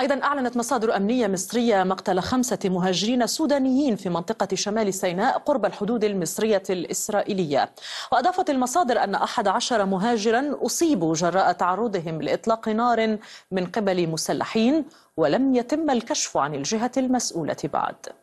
أيضا أعلنت مصادر أمنية مصرية مقتل خمسة مهاجرين سودانيين في منطقة شمال سيناء قرب الحدود المصرية الإسرائيلية وأضافت المصادر أن أحد عشر مهاجرا أصيبوا جراء تعرضهم لإطلاق نار من قبل مسلحين ولم يتم الكشف عن الجهة المسؤولة بعد